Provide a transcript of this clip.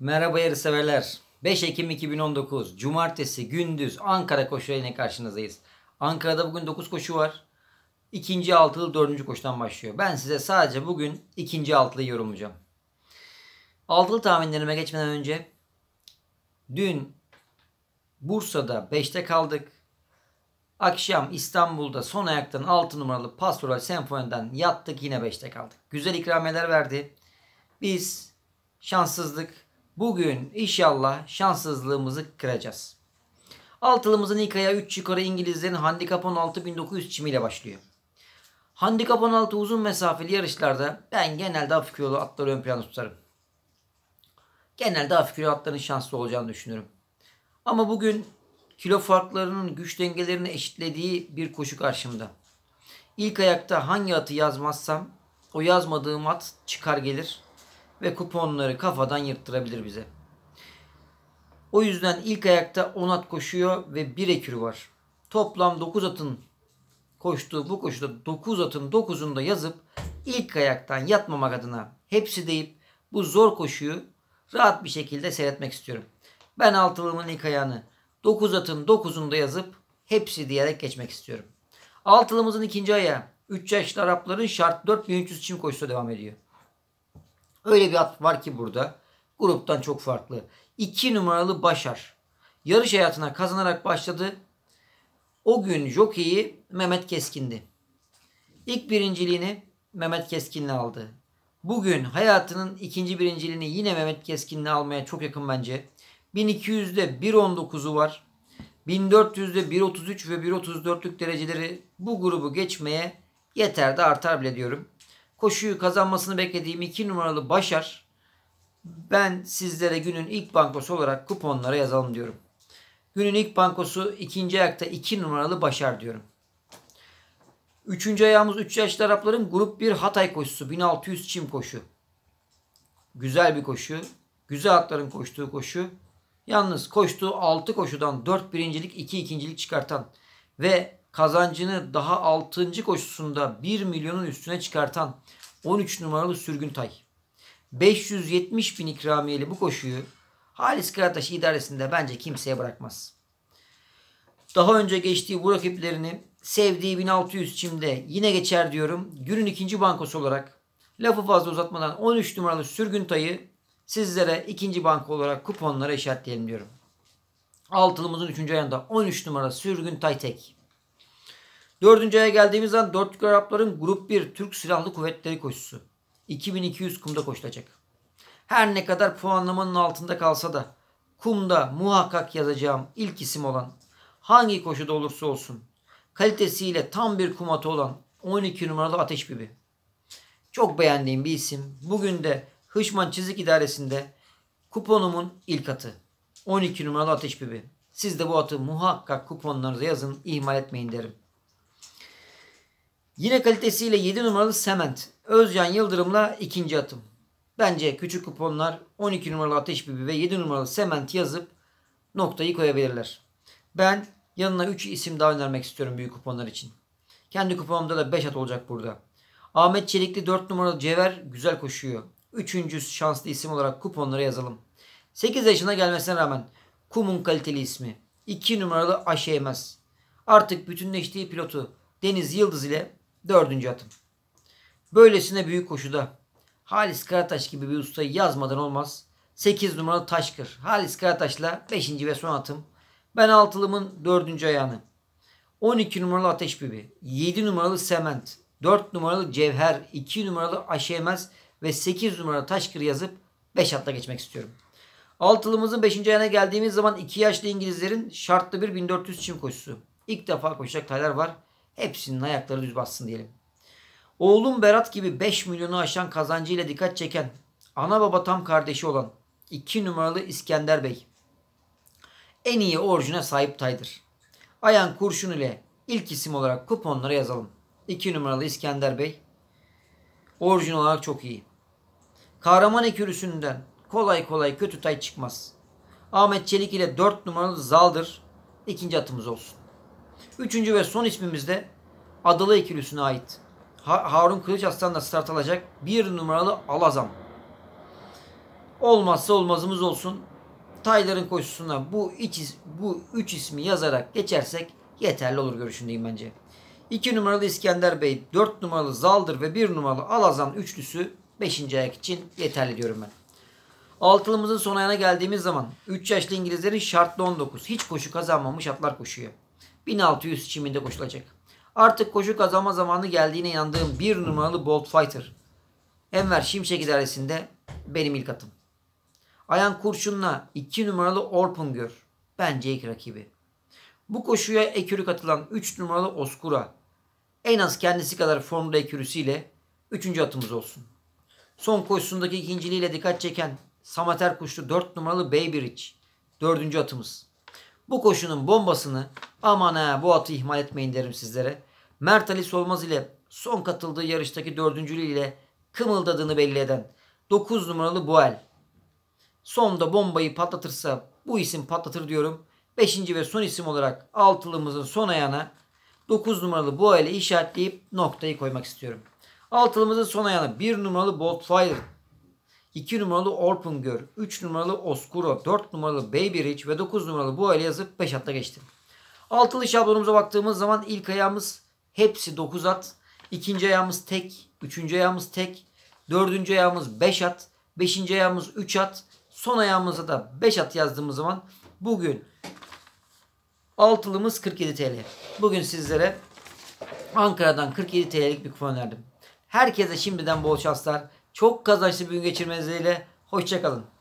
Merhaba yarı severler. 5 Ekim 2019 Cumartesi gündüz Ankara koşu yayına karşınızdayız. Ankara'da bugün 9 koşu var. İkinci altılı dördüncü koşudan başlıyor. Ben size sadece bugün ikinci altılıyı yorumlayacağım. Altılı tahminlerime geçmeden önce dün Bursa'da 5'te kaldık. Akşam İstanbul'da son ayaktan 6 numaralı Pastoral Senfoni'den yattık yine 5'te kaldık. Güzel ikramiyeler verdi. Biz şanssızlık Bugün inşallah şanssızlığımızı kıracağız. Altılımızın ilk ayağı 3 yukarı İngilizlerin handikap 16 1900 çimiyle başlıyor. Handikap 16 uzun mesafeli yarışlarda ben genelde hafif kilolu atları ön plana tutarım. Genelde hafif kilolu atların şanslı olacağını düşünüyorum. Ama bugün kilo farklarının güç dengelerini eşitlediği bir koşu karşımda. İlk ayakta hangi atı yazmazsam o yazmadığım at çıkar gelir ve kuponları kafadan yırttırabilir bize. O yüzden ilk ayakta 10 at koşuyor ve 1 ekürü var. Toplam 9 atın koştuğu bu koşuda 9 atın 9'unu da yazıp ilk ayaktan yatmamak adına hepsi deyip bu zor koşuyu rahat bir şekilde seyretmek istiyorum. Ben altılımın ilk ayağını 9 atın 9'unu da yazıp hepsi diyerek geçmek istiyorum. Altılımızın ikinci ayağı 3 yaşlı Arapların şart 4300 çim koşusu devam ediyor. Öyle bir at var ki burada. Gruptan çok farklı. 2 numaralı Başar. Yarış hayatına kazanarak başladı. O gün jokeyi Mehmet Keskin'di. İlk birinciliğini Mehmet Keskin'le aldı. Bugün hayatının ikinci birinciliğini yine Mehmet Keskin'le almaya çok yakın bence. 1200'de 1.19'u var. 1400'de 1.33 ve 1.34'lük dereceleri bu grubu geçmeye yeter de artar bile diyorum koşuyu kazanmasını beklediğim 2 numaralı Başar. Ben sizlere günün ilk bankosu olarak kuponlara yazalım diyorum. Günün ilk bankosu ikinci ayakta 2 iki numaralı Başar diyorum. Üçüncü ayağımız 3 üç yaşlı Arapların grup 1 Hatay koşusu. 1600 çim koşu. Güzel bir koşu. Güzel atların koştuğu koşu. Yalnız koştuğu 6 koşudan 4 birincilik 2 ikincilik çıkartan ve kazancını daha 6. koşusunda 1 milyonun üstüne çıkartan 13 numaralı sürgün tay, 570 bin ikramiyeli bu koşuyu Halis Karataş idaresinde bence kimseye bırakmaz. Daha önce geçtiği bu rakiplerini sevdiği 1600 çimde yine geçer diyorum. Günün ikinci bankosu olarak lafı fazla uzatmadan 13 numaralı sürgün tayı sizlere ikinci banko olarak kuponlara işaretleyelim diyorum. Altılımızın üçüncü ayında 13 numara Sürgün tay tek. Dördüncü aya geldiğimiz zaman dört Arapların Grup 1 Türk Silahlı Kuvvetleri koşusu. 2200 kumda koşulacak. Her ne kadar puanlamanın altında kalsa da kumda muhakkak yazacağım ilk isim olan hangi koşuda olursa olsun kalitesiyle tam bir kum olan 12 numaralı Ateş Bibi. Çok beğendiğim bir isim. Bugün de Hışman Çizik İdaresi'nde kuponumun ilk atı. 12 numaralı Ateş Bibi. Siz de bu atı muhakkak kuponlarınıza yazın ihmal etmeyin derim. Yine kalitesiyle 7 numaralı Sement. Özcan Yıldırım'la ikinci atım. Bence küçük kuponlar 12 numaralı Ateş Bibi ve 7 numaralı Sement yazıp noktayı koyabilirler. Ben yanına 3 isim daha önermek istiyorum büyük kuponlar için. Kendi kuponumda da 5 at olacak burada. Ahmet Çelikli 4 numaralı Cever güzel koşuyor. Üçüncü şanslı isim olarak kuponlara yazalım. 8 yaşına gelmesine rağmen Kum'un kaliteli ismi. 2 numaralı Aşeymez. Artık bütünleştiği pilotu Deniz Yıldız ile Dördüncü atım. Böylesine büyük koşuda Halis Karataş gibi bir ustayı yazmadan olmaz. 8 numaralı Taşkır. Halis Karataş'la 5. ve son atım. Ben altılımın 4. ayağını. 12 numaralı Ateş Bibi. 7 numaralı Sement. 4 numaralı Cevher. 2 numaralı Aşemez. Ve 8 numaralı Taşkır yazıp 5 atla geçmek istiyorum. Altılımızın 5. ayağına geldiğimiz zaman 2 yaşlı İngilizlerin şartlı bir 1400 çim koşusu. İlk defa koşacak taylar var. Hepsinin ayakları düz bassın diyelim. Oğlum Berat gibi 5 milyonu aşan kazancıyla dikkat çeken, ana baba tam kardeşi olan 2 numaralı İskender Bey. En iyi orucuna sahip taydır. Ayan kurşun ile ilk isim olarak kuponlara yazalım. 2 numaralı İskender Bey. Orijinal olarak çok iyi. Kahraman ekürüsünden kolay kolay kötü tay çıkmaz. Ahmet Çelik ile 4 numaralı Zaldır ikinci atımız olsun. Üçüncü ve son ismimiz Adalı ikilisine ait. Harun Kılıç Aslan'la start alacak bir numaralı Alazam. Olmazsa olmazımız olsun. Taylar'ın koşusuna bu, iki, bu üç ismi yazarak geçersek yeterli olur görüşündeyim bence. 2 numaralı İskender Bey, 4 numaralı Zaldır ve 1 numaralı Alazan üçlüsü 5. ayak için yeterli diyorum ben. Altılımızın son ayağına geldiğimiz zaman 3 yaşlı İngilizlerin şartlı 19. Hiç koşu kazanmamış atlar koşuyor. 1600 çiminde koşulacak. Artık koşu kazanma zamanı geldiğine inandığım bir numaralı Bolt Fighter. Enver Şimşek idaresinde benim ilk atım. Ayan Kurşun'la 2 numaralı Orpun Gör. Bence ilk rakibi. Bu koşuya ekürü katılan 3 numaralı Oskura. En az kendisi kadar formda ekürüsüyle 3. atımız olsun. Son koşusundaki ikinciliğiyle dikkat çeken Samater Kuşlu 4 numaralı Baybridge. 4. atımız. Bu koşunun bombasını aman ha bu atı ihmal etmeyin derim sizlere. Mert Ali Solmaz ile son katıldığı yarıştaki dördüncülüğü ile kımıldadığını belli eden 9 numaralı Boel. Sonda bombayı patlatırsa bu isim patlatır diyorum. 5. ve son isim olarak altılımızın son ayağına 9 numaralı Boel'i işaretleyip noktayı koymak istiyorum. Altılımızın son ayağına 1 numaralı Bolt Fire 2 numaralı Orpungör, 3 numaralı Oskuro, 4 numaralı Baybridge ve 9 numaralı bu ile yazıp 5 atla geçtim. Altılı şablonumuza baktığımız zaman ilk ayağımız hepsi 9 at. ikinci ayağımız tek. Üçüncü ayağımız tek. Dördüncü ayağımız 5 at. Beşinci ayağımız 3 at. Son ayağımıza da 5 at yazdığımız zaman bugün altılımız 47 TL. Bugün sizlere Ankara'dan 47 TL'lik bir kupon verdim. Herkese şimdiden bol şanslar çok kazançlı bir gün geçirmenizi Hoşçakalın.